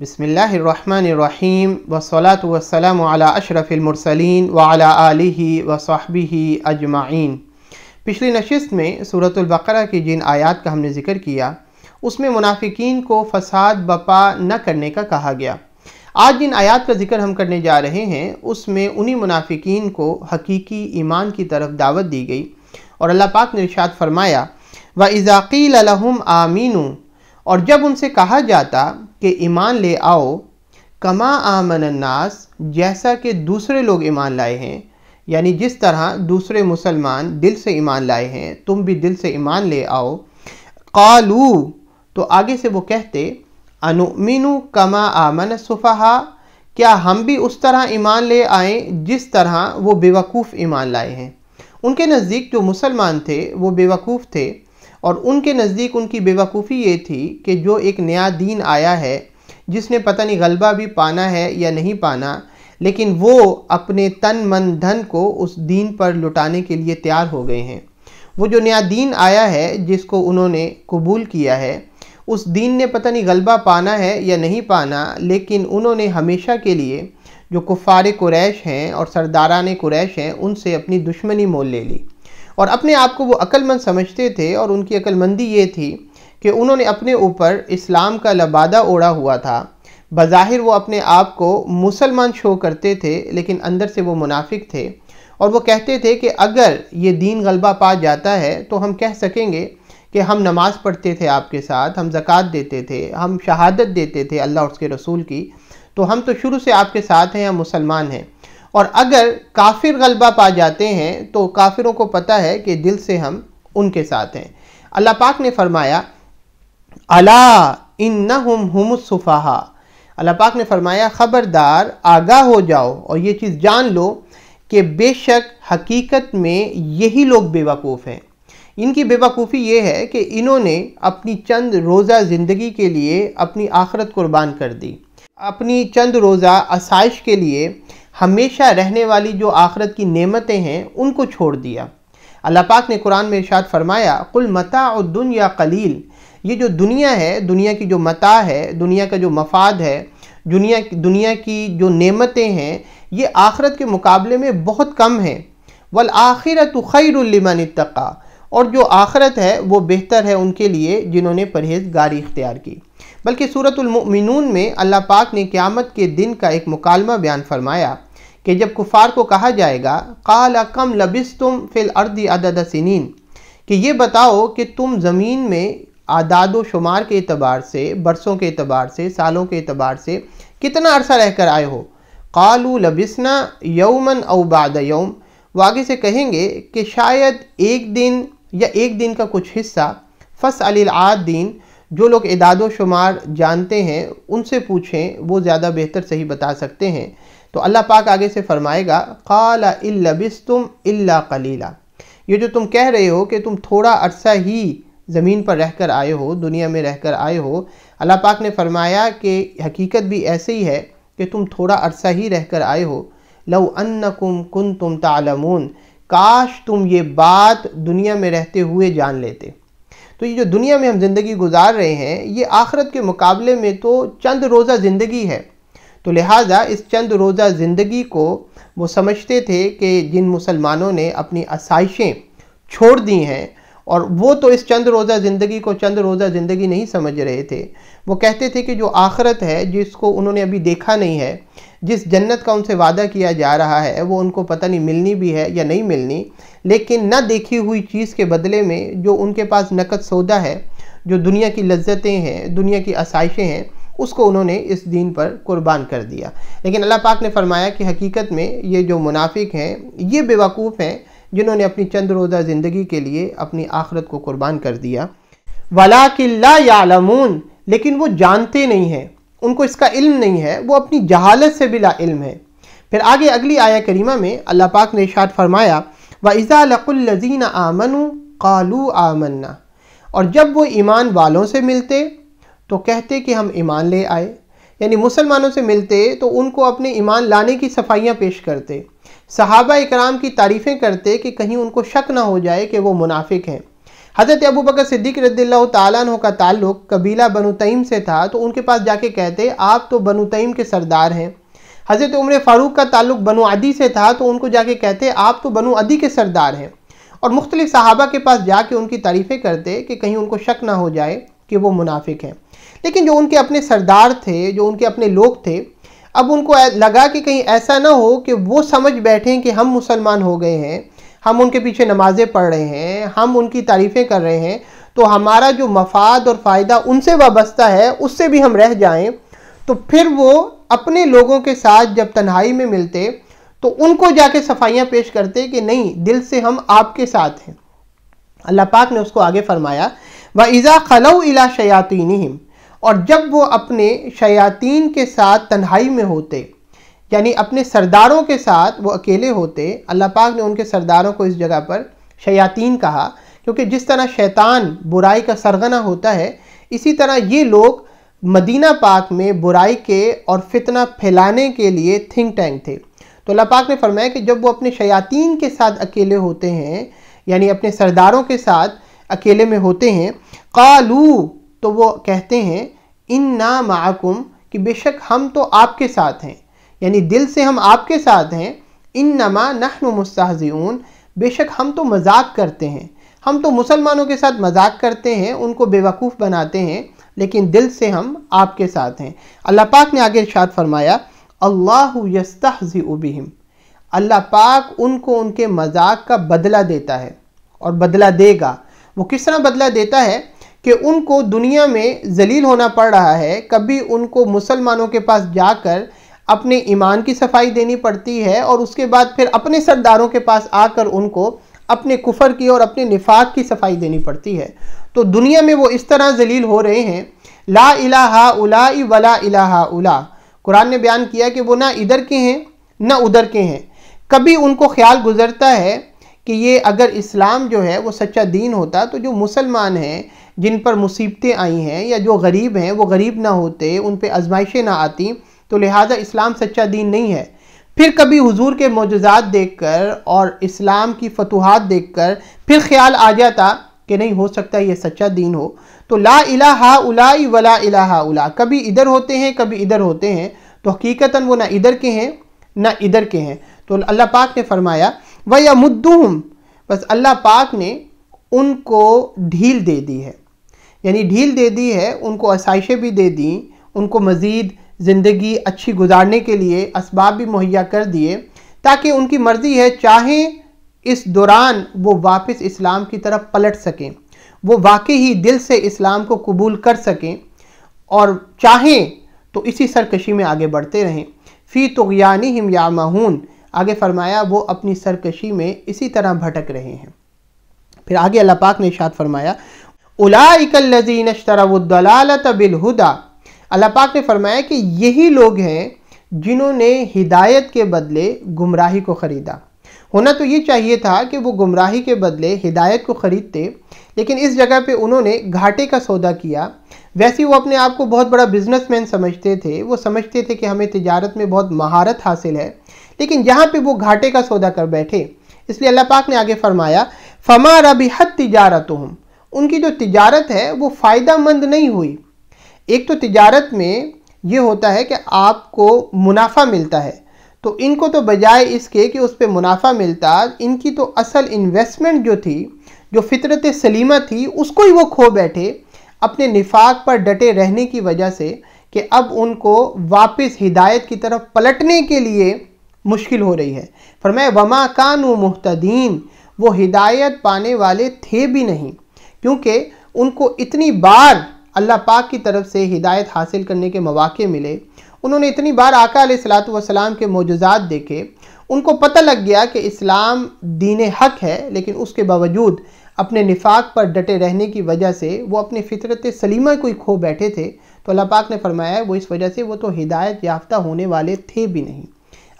बसमीम वसलात वसलम अशरफ़िलमरसलिन वाल आलि ही अजमाइन पिछली नशस्त में सूरतुल्बकरा की जिन आयात का हमने ज़िक्र किया उसमें मुनाफिकीन को फसाद बपा न करने का कहा गया आज जिन आयात का जिक्र हम करने जा रहे हैं उसमें उन्हीं मुनाफिकीन को हकीकी ईमान की तरफ दावत दी गई और अल्लाह पाक ने निशात फरमाया व इज़ाक़ील आमीनू और जब उनसे कहा जाता कि ईमान ले आओ कमा आमन नास जैसा कि दूसरे लोग ईमान लाए हैं यानी जिस तरह दूसरे मुसलमान दिल से ईमान लाए हैं तुम भी दिल से ईमान ले आओ कालू तो आगे से वो कहते अनुमिनु कमा आमन सुफहा क्या हम भी उस तरह ईमान ले आए जिस तरह वो बेवकूफ़ ईमान लाए हैं उनके नज़दीक जो मुसलमान थे वो बेवकूफ़ थे और उनके नज़दीक उनकी बेवकूफ़ी ये थी कि जो एक नया दीन आया है जिसने पता नहीं गलबा भी पाना है या नहीं पाना लेकिन वो अपने तन मन धन को उस दीन पर लुटाने के लिए तैयार हो गए हैं वो जो नया दीन आया है जिसको उन्होंने कबूल किया है उस दीन ने पता नहीं गलबा पाना है या नहीं पाना लेकिन उन्होंने हमेशा के लिए जो कुफ़ार कुरैश हैं और सरदारान कुरैश हैं उनसे अपनी दुश्मनी मोल ले ली और अपने आप को वो अक्लमंद समझते थे और उनकी अक्लमंदी ये थी कि उन्होंने अपने ऊपर इस्लाम का लबादा ओढ़ा हुआ था बज़ाहिर वो अपने आप को मुसलमान शो करते थे लेकिन अंदर से वो मुनाफिक थे और वो कहते थे कि अगर ये दीन गलबा पा जाता है तो हम कह सकेंगे कि हम नमाज़ पढ़ते थे आपके साथ हम ज़क़़त देते थे हम शहादत देते थे अल्लाह और उसके रसूल की तो हम तो शुरू से आपके साथ हैं हम मुसलमान हैं और अगर काफिर गलबा पा जाते हैं तो काफिरों को पता है कि दिल से हम उनके साथ हैं अल्लाह पाक ने फरमाया अला इन हम हम सुफाहा अल्लाह पाक ने फरमाया ख़बरदार आगाह हो जाओ और ये चीज़ जान लो कि बेशक हकीकत में यही लोग बेवकूफ़ हैं इनकी बेवकूफ़ी ये है कि इन्होंने अपनी चंद रोज़ा ज़िंदगी के लिए अपनी आखरत कुर्बान कर दी अपनी चंद रोज़ा आसाइश के लिए हमेशा रहने वाली जो आखरत की नेमतें हैं उनको छोड़ दिया अल्लाह पाक ने कुरान में इर्शाद फरमाया कुल मता और दुनिया या कलील ये जो दुनिया है दुनिया की जो मता है दुनिया का जो मफाद है दुनिया दुनिया की जो नेमतें हैं ये आखरत के मुकाबले में बहुत कम हैं वल आखिरत खैरमन तक़ा और जो आखरत है वो बेहतर है उनके लिए जिन्होंने परहेजगारी इख्तियार की बल्कि सूरतमिन में अल्लाह पाक ने क़्यामत के दिन का एक मुकालमा बयान फरमाया कि जब कुफार को कहा जाएगा काला कम लबिस तुम फिल अर्दी अदद सिनीन कि ये बताओ कि तुम ज़मीन में आदाद शुमार के अतबार से बरसों के अतबार से सालों के अतबार से कितना अरसा रह कर आए हो कालू लबिसना यौमन अबाद यौम वो आगे से कहेंगे कि शायद एक दिन या एक दिन का कुछ हिस्सा फस अलीदीन जो लोग इदाद शुमार जानते हैं उनसे पूछें वो ज़्यादा बेहतर सही बता सकते हैं तो अल्लाह पाक आगे से फरमाएगा काला इल्लबिस तुम अला कलीला ये जो तुम कह रहे हो कि तुम थोड़ा अरसा ही ज़मीन पर रहकर आए हो दुनिया में रहकर आए हो अल्लाह पाक ने फरमाया कि हकीकत भी ऐसे ही है कि तुम थोड़ा अरसा ही रहकर आए हो लव अन्नकुम कुन तुम तालमून काश तुम ये बात दुनिया में रहते हुए जान लेते तो ये जो दुनिया में हम ज़िंदगी गुजार रहे हैं ये आखरत के मुकाबले में तो चंद रोज़ा ज़िंदगी है तो लिहाजा इस चंद रोज़ा ज़िंदगी को वो समझते थे कि जिन मुसलमानों ने अपनी आसाइशें छोड़ दी हैं और वो तो इस चंद रोज़ा ज़िंदगी को चंद रोज़ा ज़िंदगी नहीं समझ रहे थे वो कहते थे कि जो आखरत है जिसको उन्होंने अभी देखा नहीं है जिस जन्नत का उनसे वादा किया जा रहा है वो उनको पता नहीं मिलनी भी है या नहीं मिलनी लेकिन न देखी हुई चीज़ के बदले में जो उनके पास नकद सौदा है जो दुनिया की लज्जतें हैं दुनिया की आसाइशें हैं उसको उन्होंने इस दीन पर कुर्बान कर दिया लेकिन अल्लाह पाक ने फरमाया कि हकीकत में ये जो मुनाफिक हैं ये बेवकूफ़ हैं जिन्होंने अपनी चंद रोज़ा ज़िंदगी के लिए अपनी आखरत को कुर्बान कर दिया वला किल्ला यालमून लेकिन वो जानते नहीं हैं उनको इसका इल्म नहीं है वो अपनी जहालत से बिला इल्म है फिर आगे अगली आया करीमा में अल्लाह पाक ने इशाद फरमाया व इज़ा लकुल्लजीन आमनु कालू आमन्ना और जब वो ईमान वालों से मिलते तो कहते कि हम ईमान ले आए यानी मुसलमानों से मिलते तो उनको अपने ईमान लाने की सफाइयाँ पेश करते सहाबा इकराम की तारीफ़ें करते कि कहीं उनको शक ना हो जाए कि वो मुनाफिक हैं हज़रत अबू बकर सिद्दीक रद्दिल्ला तु का ताल्लुक कबीला बनु तईम से था तो उनके पास जाके कहते आप तो बनु तईम के सरदार हैं हज़रत उम्र फ़ारूक का ताल्लुक बनु से था तो उनको जाके कहते आप तो बनु अदी के सरदार हैं और मुख्तलिफ सहाबा के पास जाके उनकी तारीफ़ें करते कि कहीं उनको शक ना हो जाए कि वो मुनाफिक हैं लेकिन जो उनके अपने सरदार थे जो उनके अपने लोग थे अब उनको लगा कि कहीं ऐसा ना हो कि वो समझ बैठें कि हम मुसलमान हो गए हैं हम उनके पीछे नमाज़ें पढ़ रहे हैं हम उनकी तारीफ़ें कर रहे हैं तो हमारा जो मफाद और फ़ायदा उनसे वाबस्ता है उससे भी हम रह जाएं तो फिर वो अपने लोगों के साथ जब तन्हाई में मिलते तो उनको जाके सफाइयाँ पेश करते कि नहीं दिल से हम आपके साथ हैं अल्लाह पाक ने उसको आगे फरमाया व इज़ा खलऊ इला शयातीनहिम और जब वो अपने शयातीन के साथ तन्हाई में होते यानी अपने सरदारों के साथ वो अकेले होते अल्लाह पाक ने उनके सरदारों को इस जगह पर शयातीन कहा क्योंकि जिस तरह शैतान बुराई का सरगना होता है इसी तरह ये लोग मदीना पाक में बुराई के और फितना फैलाने के लिए थिंक टैंक थे तो अल्लाह पाक ने फरमाया कि जब वो अपने शयातीन के साथ अकेले होते हैं यानी अपने सरदारों के साथ अकेले में होते हैं कालू तो वो कहते हैं इन ना माकुम कि बेशक हम तो आपके साथ हैं यानी दिल से हम आपके साथ हैं इन नमा नहन मुस्ताजून बेशक हम तो मजाक करते हैं हम तो मुसलमानों के साथ मजाक करते हैं उनको बेवकूफ़ बनाते हैं लेकिन दिल से हम आपके साथ हैं अल्लाह पाक ने आगे इर्शाद फरमाया अल्लाह यस्ताजी उबिहिम अल्लाह पाक उनको उनके मजाक का बदला देता है और बदला देगा वो किस तरह बदला देता है कि उनको दुनिया में जलील होना पड़ रहा है कभी उनको मुसलमानों के पास जाकर अपने ईमान की सफाई देनी पड़ती है और उसके बाद फिर अपने सरदारों के पास आकर उनको अपने कुफर की और अपने निफाक की सफाई देनी पड़ती है तो दुनिया में वो इस तरह जलील हो रहे हैं ला इलाहा उला वला इलाहा उला कुरान ने बयान किया कि वो ना इधर के हैं ना उधर के हैं कभी उनको ख्याल गुजरता है कि ये अगर इस्लाम जो है वो सच्चा दीन होता तो जो मुसलमान हैं जिन पर मुसीबतें आई हैं या जो गरीब हैं वो गरीब ना होते उन पर आजमाइशें ना आती तो लिहाजा इस्लाम सच्चा दीन नहीं है फिर कभी हुजूर के मोजात देखकर और इस्लाम की फतूहत देखकर फिर ख्याल आ जाता कि नहीं हो सकता ये सच्चा दीन हो तो ला इलाहा उलाई वला इलाहा उला कभी इधर होते हैं कभी इधर होते हैं तो हकीकता वो ना इधर के हैं ना इधर के हैं तो अल्लाह पाक ने फरमाया व या मुद्दूम बस अल्लाह पाक ने उनको ढील दे दी है यानी ढील दे दी है उनको आसाइशें भी दे दी उनको मज़ीद ज़िंदगी अच्छी गुजारने के लिए इसबाब भी मुहैया कर दिए ताकि उनकी मर्ज़ी है चाहें इस दौरान वो वापस इस्लाम की तरफ पलट सकें वो वाकई ही दिल से इस्लाम को कबूल कर सकें और चाहें तो इसी सरकशी में आगे बढ़ते रहें फ़ी तुगयानी हिम या माहून आगे फरमाया वो अपनी सरकशी में इसी तरह भटक रहे हैं फिर आगे अल्लाह पाक ने इशाद फरमाया उलाकल्लिन अशतरवदलालत बिलहुदा अल्लाह पाक ने फरमाया कि यही लोग हैं जिन्होंने हिदायत के बदले गुमराही को ख़रीदा होना तो ये चाहिए था कि वो गुमराही के बदले हिदायत को ख़रीदते लेकिन इस जगह पे उन्होंने घाटे का सौदा किया वैसे वो अपने आप को बहुत बड़ा बिजनेसमैन समझते थे वो समझते थे कि हमें तजारत में बहुत महारत हासिल है लेकिन यहाँ पे वो घाटे का सौदा कर बैठे इसलिए अल्लाह पाक ने आगे फरमाया फमार अभी हद तजारत उनकी जो तिजारत है वो फ़ायदा मंद नहीं हुई एक तो तिजारत में ये होता है कि आपको मुनाफा मिलता है तो इनको तो बजाय इसके कि उस पर मुनाफा मिलता इनकी तो असल इन्वेस्टमेंट जो थी जो फितरत सलीमा थी उसको ही वो खो बैठे अपने निफाक पर डटे रहने की वजह से कि अब उनको वापस हिदायत की तरफ पलटने के लिए मुश्किल हो रही है फरमाए वमा कानू मुहतदीन वो हिदायत पाने वाले थे भी नहीं क्योंकि उनको इतनी बार अल्लाह पाक की तरफ से हिदायत हासिल करने के मौाक़े मिले उन्होंने इतनी बार आका सलाम के मौजात देखे उनको पता लग गया कि इस्लाम दीन हक है लेकिन उसके बावजूद अपने निफाक पर डटे रहने की वजह से वो अपने फितरत सलीमा को ही खो बैठे थे तो अल्लाह पाक ने फरमाया वो इस वजह से वो तो हिदायत याफ्ता होने वाले थे भी नहीं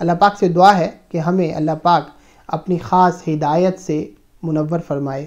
अल्लाह पाक से दुआ है कि हमें अल्लाह पाक अपनी ख़ास हिदायत से मुनवर फरमाए